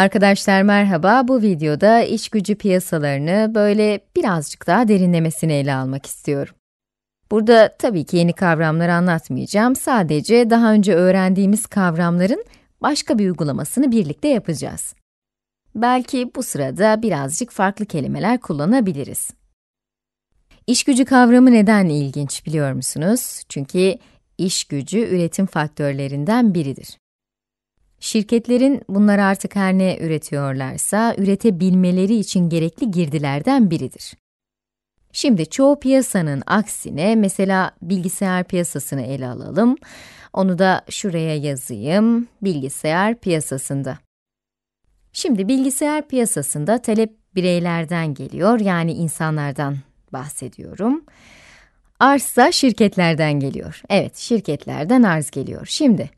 Arkadaşlar merhaba, bu videoda iş gücü piyasalarını böyle birazcık daha derinlemesine ele almak istiyorum. Burada tabii ki yeni kavramları anlatmayacağım, sadece daha önce öğrendiğimiz kavramların başka bir uygulamasını birlikte yapacağız. Belki bu sırada birazcık farklı kelimeler kullanabiliriz. İş gücü kavramı neden ilginç biliyor musunuz? Çünkü iş gücü üretim faktörlerinden biridir. Şirketlerin bunları artık her ne üretiyorlarsa üretebilmeleri için gerekli girdilerden biridir. Şimdi çoğu piyasanın aksine mesela bilgisayar piyasasını ele alalım. Onu da şuraya yazayım. Bilgisayar piyasasında. Şimdi bilgisayar piyasasında talep bireylerden geliyor yani insanlardan bahsediyorum. Arzsa şirketlerden geliyor. Evet, şirketlerden arz geliyor. Şimdi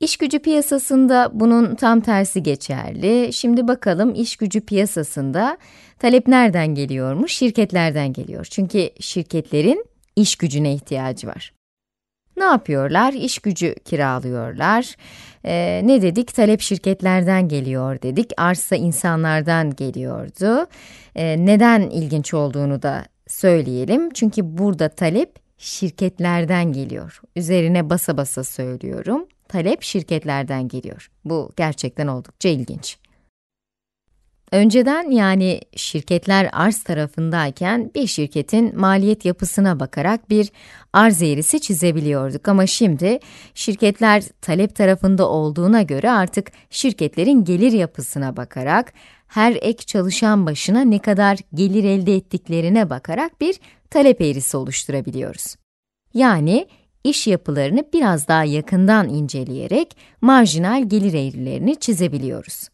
İş gücü piyasasında bunun tam tersi geçerli. Şimdi bakalım iş gücü piyasasında talep nereden geliyormuş? Şirketlerden geliyor. Çünkü şirketlerin iş gücüne ihtiyacı var. Ne yapıyorlar? İş gücü kiralıyorlar. Ee, ne dedik? Talep şirketlerden geliyor dedik. Arsa insanlardan geliyordu. Ee, neden ilginç olduğunu da söyleyelim. Çünkü burada talep şirketlerden geliyor. Üzerine basa basa söylüyorum talep şirketlerden geliyor. Bu gerçekten oldukça ilginç. Önceden yani şirketler arz tarafındayken bir şirketin maliyet yapısına bakarak bir arz eğrisi çizebiliyorduk ama şimdi şirketler talep tarafında olduğuna göre artık şirketlerin gelir yapısına bakarak her ek çalışan başına ne kadar gelir elde ettiklerine bakarak bir talep eğrisi oluşturabiliyoruz. Yani iş yapılarını biraz daha yakından inceleyerek marjinal gelir eğrilerini çizebiliyoruz.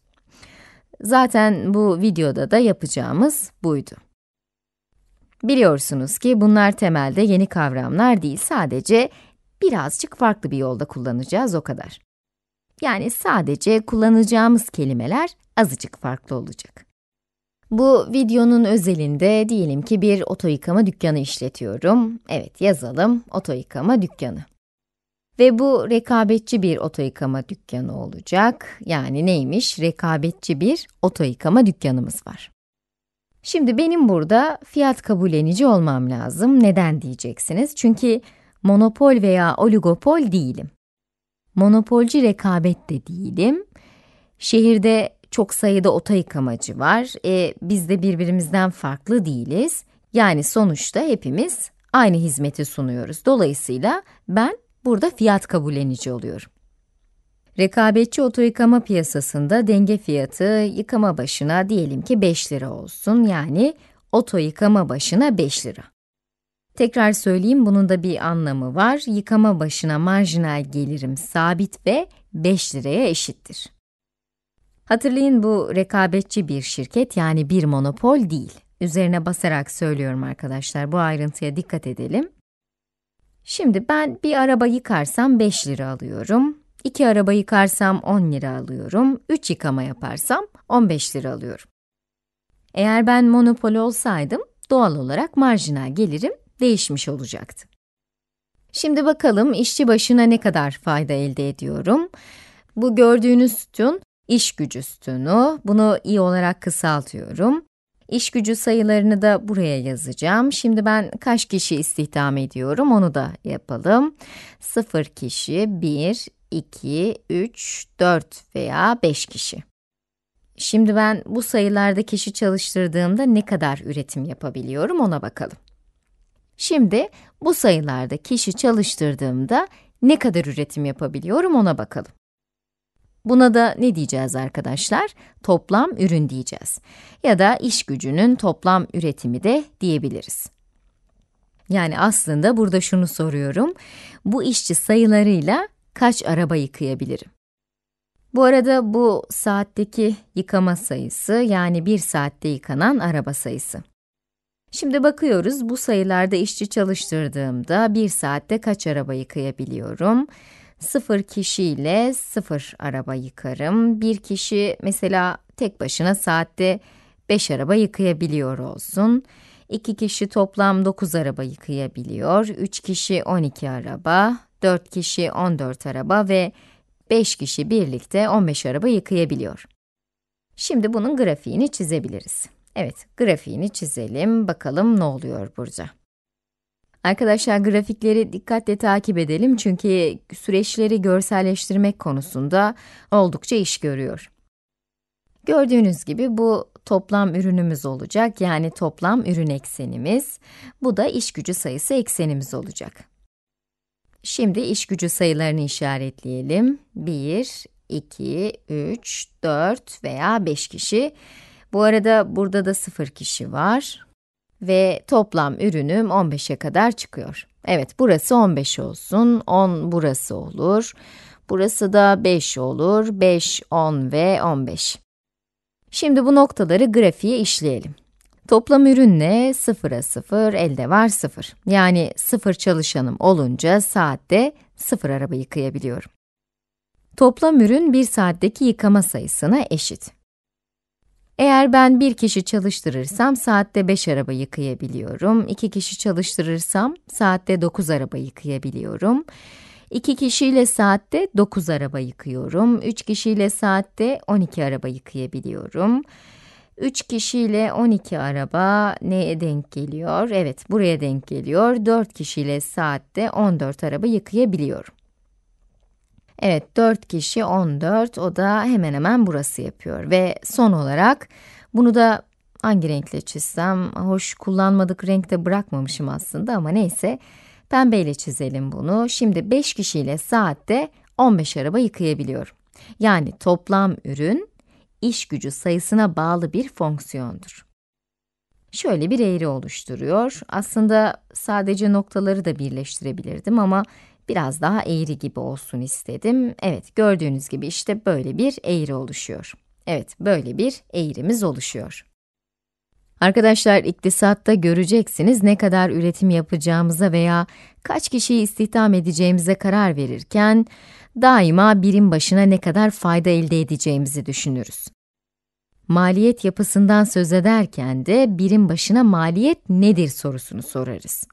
Zaten bu videoda da yapacağımız buydu. Biliyorsunuz ki bunlar temelde yeni kavramlar değil, sadece birazcık farklı bir yolda kullanacağız o kadar. Yani sadece kullanacağımız kelimeler azıcık farklı olacak. Bu videonun özelinde diyelim ki bir oto yıkama dükkanı işletiyorum. Evet yazalım, oto yıkama dükkanı. Ve bu rekabetçi bir oto yıkama dükkanı olacak. Yani neymiş? Rekabetçi bir oto yıkama dükkanımız var. Şimdi benim burada fiyat kabullenici olmam lazım. Neden diyeceksiniz? Çünkü monopol veya oligopol değilim. Monopolcu rekabet de değilim. Şehirde çok sayıda ota yıkamacı var. E, biz de birbirimizden farklı değiliz. Yani sonuçta hepimiz aynı hizmeti sunuyoruz. Dolayısıyla ben burada fiyat kabullenici oluyorum. Rekabetçi oto yıkama piyasasında denge fiyatı yıkama başına diyelim ki 5 lira olsun. Yani oto yıkama başına 5 lira. Tekrar söyleyeyim, bunun da bir anlamı var. Yıkama başına marjinal gelirim sabit ve 5 liraya eşittir. Hatırlayın bu rekabetçi bir şirket yani bir monopol değil. Üzerine basarak söylüyorum arkadaşlar, bu ayrıntıya dikkat edelim. Şimdi ben bir araba yıkarsam 5 lira alıyorum, 2 araba yıkarsam 10 lira alıyorum, 3 yıkama yaparsam 15 lira alıyorum. Eğer ben monopol olsaydım, doğal olarak marjinal gelirim değişmiş olacaktı. Şimdi bakalım işçi başına ne kadar fayda elde ediyorum. Bu gördüğünüz sütun iş gücü sütunu, bunu i olarak kısaltıyorum. İş gücü sayılarını da buraya yazacağım. Şimdi ben kaç kişi istihdam ediyorum onu da yapalım. 0 kişi, 1, 2, 3, 4 veya 5 kişi. Şimdi ben bu sayılarda kişi çalıştırdığımda ne kadar üretim yapabiliyorum ona bakalım. Şimdi bu sayılarda kişi çalıştırdığımda ne kadar üretim yapabiliyorum ona bakalım. Buna da ne diyeceğiz arkadaşlar? Toplam ürün diyeceğiz. Ya da iş gücünün toplam üretimi de diyebiliriz. Yani aslında burada şunu soruyorum. Bu işçi sayılarıyla kaç araba yıkayabilirim? Bu arada bu saatteki yıkama sayısı yani bir saatte yıkanan araba sayısı. Şimdi bakıyoruz bu sayılarda işçi çalıştırdığımda bir saatte kaç araba yıkayabiliyorum? sıfır kişiyle sıfır araba yıkarım. Bir kişi mesela tek başına saatte 5 araba yıkayabiliyor olsun. 2 kişi toplam 9 araba yıkayabiliyor. 3 kişi 12 araba, 4 kişi 14 araba ve 5 kişi birlikte 15 araba yıkayabiliyor. Şimdi bunun grafiğini çizebiliriz. Evet, grafiğini çizelim. Bakalım ne oluyor burada. Arkadaşlar grafikleri dikkatle takip edelim çünkü süreçleri görselleştirmek konusunda oldukça iş görüyor. Gördüğünüz gibi bu toplam ürünümüz olacak yani toplam ürün eksenimiz. Bu da iş gücü sayısı eksenimiz olacak. Şimdi iş gücü sayılarını işaretleyelim. 1, 2, 3, 4 veya 5 kişi. Bu arada burada da 0 kişi var ve toplam ürünüm 15'e kadar çıkıyor. Evet, burası 15 olsun, 10 burası olur, burası da 5 olur, 5, 10 ve 15. Şimdi bu noktaları grafiğe işleyelim. Toplam ürünle 0'a 0, elde var 0. Yani 0 çalışanım olunca saatte 0 araba yıkayabiliyorum. Toplam ürün 1 saatteki yıkama sayısına eşit. Eğer ben bir kişi çalıştırırsam saatte 5 araba yıkayabiliyorum. İki kişi çalıştırırsam saatte 9 araba yıkayabiliyorum. İki kişiyle saatte 9 araba yıkıyorum. Üç kişiyle saatte 12 araba yıkayabiliyorum. 3 kişiyle 12 araba neye denk geliyor? Evet, buraya denk geliyor. 4 kişiyle saatte 14 araba yıkayabiliyorum. Evet 4 kişi 14 o da hemen hemen burası yapıyor. Ve son olarak bunu da hangi renkle çizsem hoş kullanmadık renkte bırakmamışım aslında ama neyse pembeyle çizelim bunu. Şimdi 5 kişiyle saatte 15 araba yıkayabiliyor. Yani toplam ürün iş gücü sayısına bağlı bir fonksiyondur. Şöyle bir eğri oluşturuyor. Aslında sadece noktaları da birleştirebilirdim ama biraz daha eğri gibi olsun istedim. Evet, gördüğünüz gibi işte böyle bir eğri oluşuyor. Evet, böyle bir eğrimiz oluşuyor. Arkadaşlar, iktisatta göreceksiniz ne kadar üretim yapacağımıza veya kaç kişiyi istihdam edeceğimize karar verirken, daima birim başına ne kadar fayda elde edeceğimizi düşünürüz. Maliyet yapısından söz ederken de birim başına maliyet nedir sorusunu sorarız.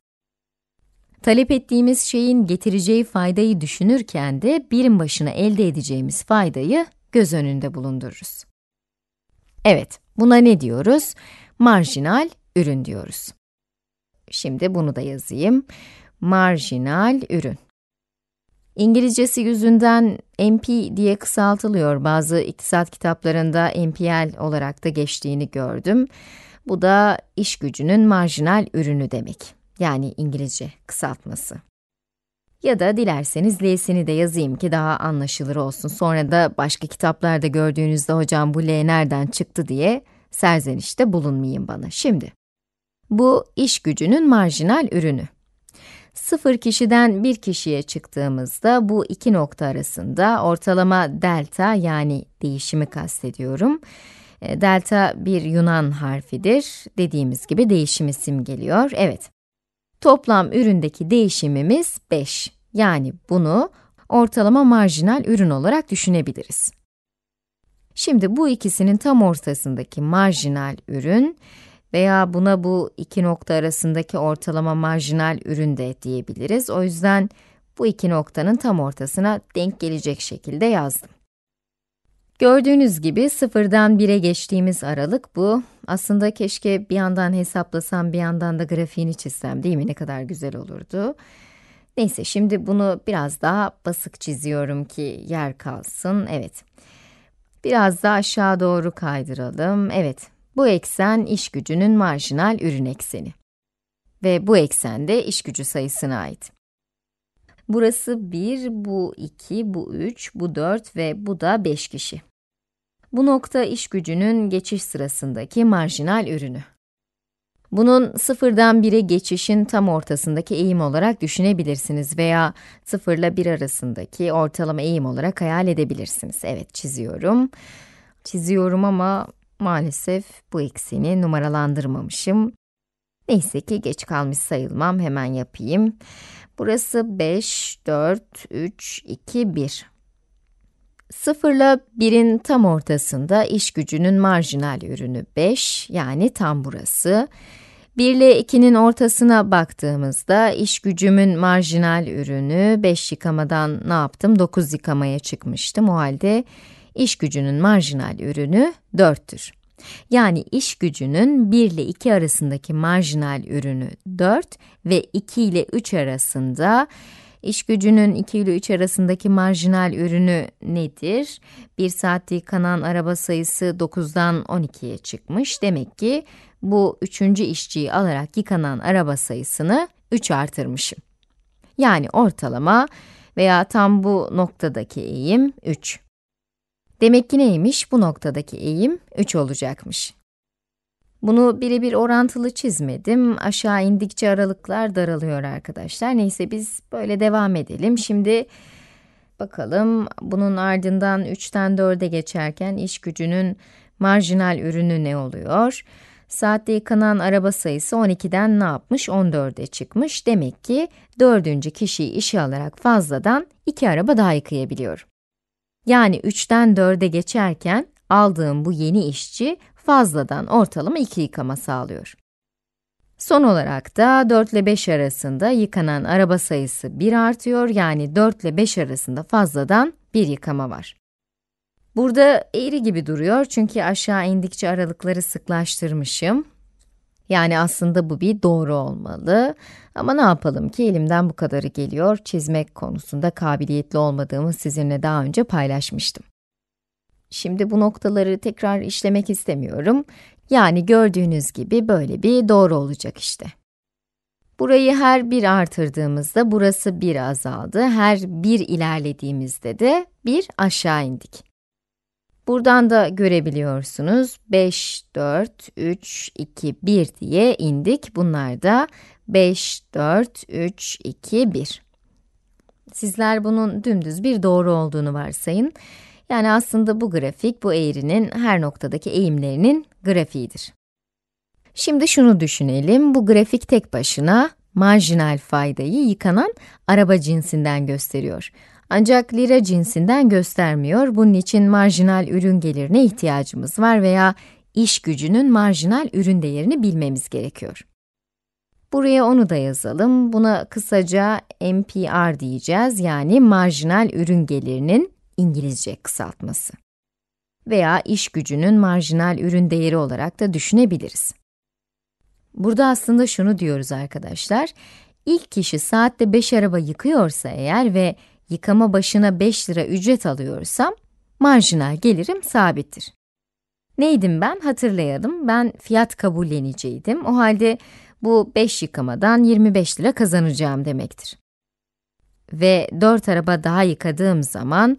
Talep ettiğimiz şeyin getireceği faydayı düşünürken de birim başına elde edeceğimiz faydayı göz önünde bulundururuz. Evet, buna ne diyoruz? Marjinal ürün diyoruz. Şimdi bunu da yazayım. Marjinal ürün. İngilizcesi yüzünden MP diye kısaltılıyor. Bazı iktisat kitaplarında MPL olarak da geçtiğini gördüm. Bu da iş gücünün marjinal ürünü demek yani İngilizce kısaltması. Ya da dilerseniz L'sini de yazayım ki daha anlaşılır olsun. Sonra da başka kitaplarda gördüğünüzde hocam bu L nereden çıktı diye serzenişte bulunmayın bana. Şimdi, bu iş gücünün marjinal ürünü. Sıfır kişiden bir kişiye çıktığımızda bu iki nokta arasında ortalama delta yani değişimi kastediyorum. E, delta bir Yunan harfidir. Dediğimiz gibi değişimi simgeliyor. Evet, Toplam üründeki değişimimiz 5. Yani bunu ortalama marjinal ürün olarak düşünebiliriz. Şimdi bu ikisinin tam ortasındaki marjinal ürün veya buna bu iki nokta arasındaki ortalama marjinal ürün de diyebiliriz. O yüzden bu iki noktanın tam ortasına denk gelecek şekilde yazdım. Gördüğünüz gibi sıfırdan 1'e geçtiğimiz aralık bu aslında keşke bir yandan hesaplasam bir yandan da grafiğini çizsem değil mi? Ne kadar güzel olurdu. Neyse şimdi bunu biraz daha basık çiziyorum ki yer kalsın. Evet. Biraz da aşağı doğru kaydıralım. Evet. Bu eksen iş gücünün marjinal ürün ekseni. Ve bu eksen de iş gücü sayısına ait. Burası 1, bu 2, bu 3, bu 4 ve bu da 5 kişi. Bu nokta iş gücünün geçiş sırasındaki marjinal ürünü. Bunun sıfırdan 1'e geçişin tam ortasındaki eğim olarak düşünebilirsiniz veya sıfırla bir arasındaki ortalama eğim olarak hayal edebilirsiniz. Evet, çiziyorum. Çiziyorum ama maalesef bu ekseni numaralandırmamışım. Neyse ki geç kalmış sayılmam, hemen yapayım. Burası 5, 4, 3, 2, 1. 0 ile 1'in tam ortasında iş gücünün marjinal ürünü 5 yani tam burası. 1 ile 2'nin ortasına baktığımızda iş gücümün marjinal ürünü 5 yıkamadan ne yaptım? 9 yıkamaya çıkmıştım. O halde iş gücünün marjinal ürünü 4'tür. Yani iş gücünün 1 ile 2 arasındaki marjinal ürünü 4 ve 2 ile 3 arasında İş gücünün 2 ile 3 arasındaki marjinal ürünü nedir? Bir saatte kanan araba sayısı 9'dan 12'ye çıkmış. Demek ki bu üçüncü işçiyi alarak yıkanan araba sayısını 3 artırmışım. Yani ortalama veya tam bu noktadaki eğim 3. Demek ki neymiş? Bu noktadaki eğim 3 olacakmış. Bunu birebir orantılı çizmedim. Aşağı indikçe aralıklar daralıyor arkadaşlar. Neyse biz böyle devam edelim. Şimdi bakalım bunun ardından 3'ten 4'e geçerken iş gücünün marjinal ürünü ne oluyor? Saatte yıkanan araba sayısı 12'den ne yapmış? 14'e çıkmış. Demek ki dördüncü kişiyi işe alarak fazladan 2 araba daha yıkayabiliyor. Yani 3'ten 4'e geçerken aldığım bu yeni işçi fazladan ortalama iki yıkama sağlıyor. Son olarak da 4 ile 5 arasında yıkanan araba sayısı 1 artıyor, yani 4 ile 5 arasında fazladan 1 yıkama var. Burada eğri gibi duruyor çünkü aşağı indikçe aralıkları sıklaştırmışım. Yani aslında bu bir doğru olmalı. Ama ne yapalım ki elimden bu kadarı geliyor. Çizmek konusunda kabiliyetli olmadığımı sizinle daha önce paylaşmıştım. Şimdi bu noktaları tekrar işlemek istemiyorum. Yani gördüğünüz gibi böyle bir doğru olacak işte. Burayı her 1 artırdığımızda burası 1 azaldı. Her 1 ilerlediğimizde de 1 aşağı indik. Buradan da görebiliyorsunuz. 5, 4, 3, 2, 1 diye indik. Bunlar da 5, 4, 3, 2, 1. Sizler bunun dümdüz bir doğru olduğunu varsayın. Yani aslında bu grafik, bu eğrinin her noktadaki eğimlerinin grafiğidir. Şimdi şunu düşünelim, bu grafik tek başına marjinal faydayı yıkanan araba cinsinden gösteriyor. Ancak lira cinsinden göstermiyor, bunun için marjinal ürün gelirine ihtiyacımız var veya iş gücünün marjinal ürün değerini bilmemiz gerekiyor. Buraya onu da yazalım. Buna kısaca MPR diyeceğiz. Yani marjinal ürün gelirinin İngilizce kısaltması. Veya iş gücünün marjinal ürün değeri olarak da düşünebiliriz. Burada aslında şunu diyoruz arkadaşlar. İlk kişi saatte 5 araba yıkıyorsa eğer ve yıkama başına 5 lira ücret alıyorsam, marjinal gelirim sabittir. Neydim ben? Hatırlayalım. Ben fiyat kabulleniciydim. O halde bu 5 yıkamadan 25 lira kazanacağım demektir ve 4 araba daha yıkadığım zaman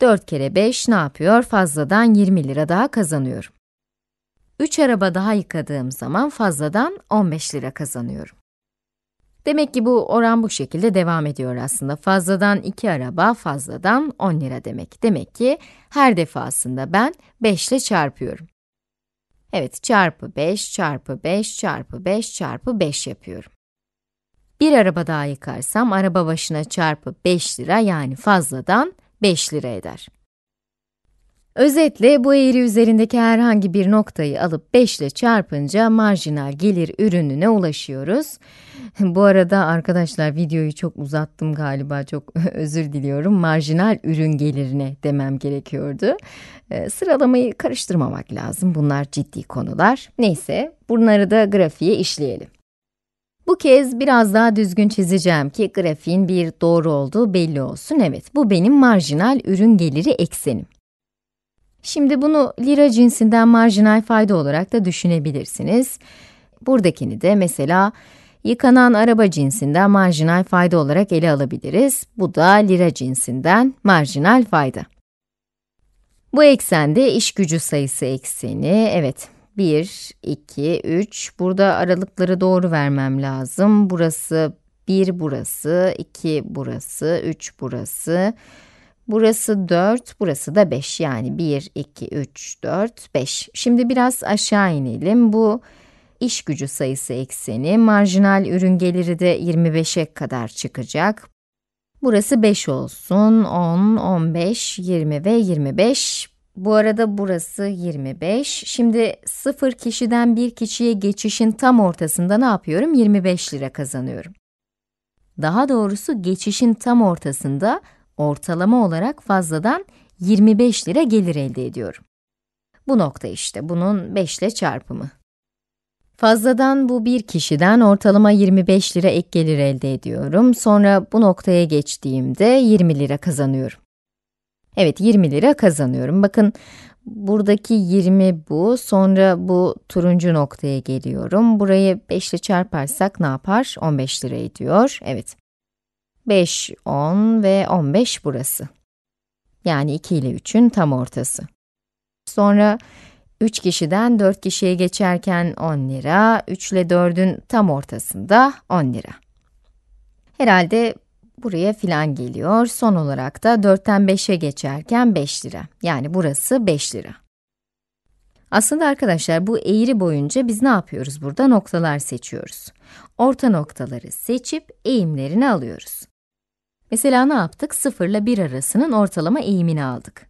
4 kere 5 ne yapıyor? Fazladan 20 lira daha kazanıyorum. 3 araba daha yıkadığım zaman fazladan 15 lira kazanıyorum. Demek ki bu oran bu şekilde devam ediyor aslında. Fazladan 2 araba, fazladan 10 lira demek. Demek ki her defasında ben 5 ile çarpıyorum. Evet, çarpı 5, çarpı 5, çarpı 5, çarpı 5 yapıyorum. Bir araba daha yıkarsam araba başına çarpı 5 lira yani fazladan 5 lira eder. Özetle bu eğri üzerindeki herhangi bir noktayı alıp 5 ile çarpınca marjinal gelir ürününe ulaşıyoruz. Bu arada arkadaşlar videoyu çok uzattım galiba çok özür diliyorum. Marjinal ürün gelirine demem gerekiyordu. E, sıralamayı karıştırmamak lazım bunlar ciddi konular. Neyse bunları da grafiğe işleyelim. Bu kez biraz daha düzgün çizeceğim ki grafiğin bir doğru olduğu belli olsun. Evet, bu benim marjinal ürün geliri eksenim. Şimdi bunu lira cinsinden marjinal fayda olarak da düşünebilirsiniz. Buradakini de mesela yıkanan araba cinsinden marjinal fayda olarak ele alabiliriz. Bu da lira cinsinden marjinal fayda. Bu eksende iş gücü sayısı ekseni, evet 1, 2, 3. Burada aralıkları doğru vermem lazım. Burası 1 burası, 2 burası, 3 burası. Burası 4, burası da 5. Yani 1, 2, 3, 4, 5. Şimdi biraz aşağı inelim. Bu iş gücü sayısı ekseni, marjinal ürün geliri de 25'e kadar çıkacak. Burası 5 olsun, 10, 15, 20 ve 25. Bu arada burası 25. Şimdi 0 kişiden 1 kişiye geçişin tam ortasında ne yapıyorum? 25 lira kazanıyorum. Daha doğrusu geçişin tam ortasında ortalama olarak fazladan 25 lira gelir elde ediyorum. Bu nokta işte, bunun 5 ile çarpımı. Fazladan bu 1 kişiden ortalama 25 lira ek gelir elde ediyorum. Sonra bu noktaya geçtiğimde 20 lira kazanıyorum. Evet 20 lira kazanıyorum. Bakın buradaki 20 bu. Sonra bu turuncu noktaya geliyorum. Burayı 5 ile çarparsak ne yapar? 15 lira ediyor. Evet. 5, 10 ve 15 burası. Yani 2 ile 3'ün tam ortası. Sonra 3 kişiden 4 kişiye geçerken 10 lira, 3 ile 4'ün tam ortasında 10 lira. Herhalde buraya filan geliyor. Son olarak da 4'ten 5'e geçerken 5 lira. Yani burası 5 lira. Aslında arkadaşlar bu eğri boyunca biz ne yapıyoruz burada? Noktalar seçiyoruz. Orta noktaları seçip eğimlerini alıyoruz. Mesela ne yaptık? 0 ile 1 arasının ortalama eğimini aldık.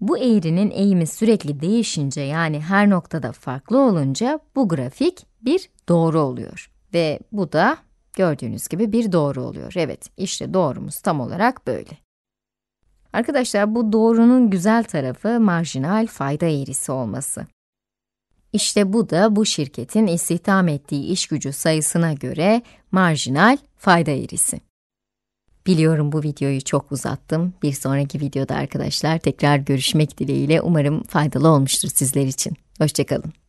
Bu eğrinin eğimi sürekli değişince yani her noktada farklı olunca bu grafik bir doğru oluyor. Ve bu da Gördüğünüz gibi bir doğru oluyor. Evet, işte doğrumuz tam olarak böyle. Arkadaşlar bu doğrunun güzel tarafı marjinal fayda eğrisi olması. İşte bu da bu şirketin istihdam ettiği iş gücü sayısına göre marjinal fayda eğrisi. Biliyorum bu videoyu çok uzattım. Bir sonraki videoda arkadaşlar tekrar görüşmek dileğiyle umarım faydalı olmuştur sizler için. Hoşçakalın.